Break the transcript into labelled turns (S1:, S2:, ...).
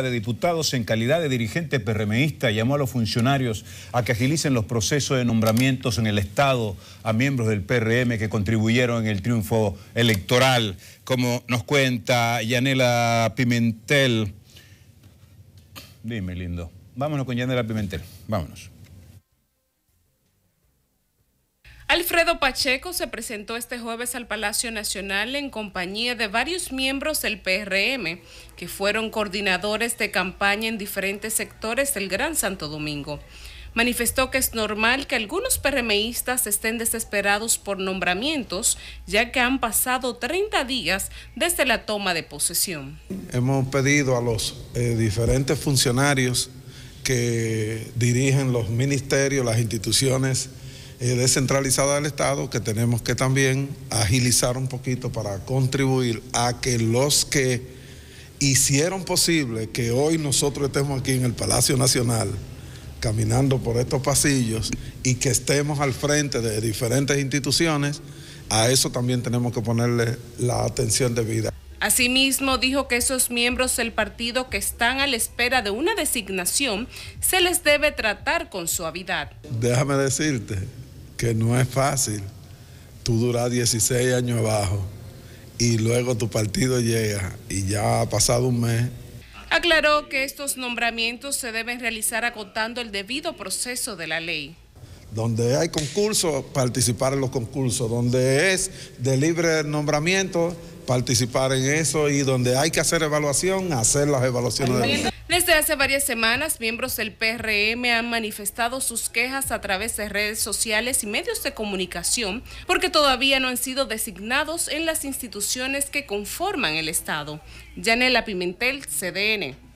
S1: de Diputados en calidad de dirigente PRMista llamó a los funcionarios a que agilicen los procesos de nombramientos en el Estado a miembros del PRM que contribuyeron en el triunfo electoral, como nos cuenta Yanela Pimentel. Dime, lindo. Vámonos con Yanela Pimentel. Vámonos.
S2: Alfredo Pacheco se presentó este jueves al Palacio Nacional en compañía de varios miembros del PRM, que fueron coordinadores de campaña en diferentes sectores del Gran Santo Domingo. Manifestó que es normal que algunos PRMistas estén desesperados por nombramientos, ya que han pasado 30 días desde la toma de posesión.
S3: Hemos pedido a los eh, diferentes funcionarios que dirigen los ministerios, las instituciones, eh, descentralizada del Estado que tenemos que también agilizar un poquito para contribuir a que los que hicieron posible que hoy nosotros estemos aquí en el Palacio Nacional caminando por estos pasillos y que estemos al frente de diferentes instituciones, a eso también tenemos que ponerle la atención debida.
S2: Asimismo, dijo que esos miembros del partido que están a la espera de una designación se les debe tratar con suavidad.
S3: Déjame decirte que no es fácil tú duras 16 años abajo y luego tu partido llega y ya ha pasado un mes
S2: Aclaró que estos nombramientos se deben realizar acotando el debido proceso de la ley.
S3: Donde hay concursos, participar en los concursos. Donde es de libre nombramiento, participar en eso y donde hay que hacer evaluación, hacer las evaluaciones.
S2: Desde hace varias semanas, miembros del PRM han manifestado sus quejas a través de redes sociales y medios de comunicación porque todavía no han sido designados en las instituciones que conforman el Estado. Yanela Pimentel, CDN.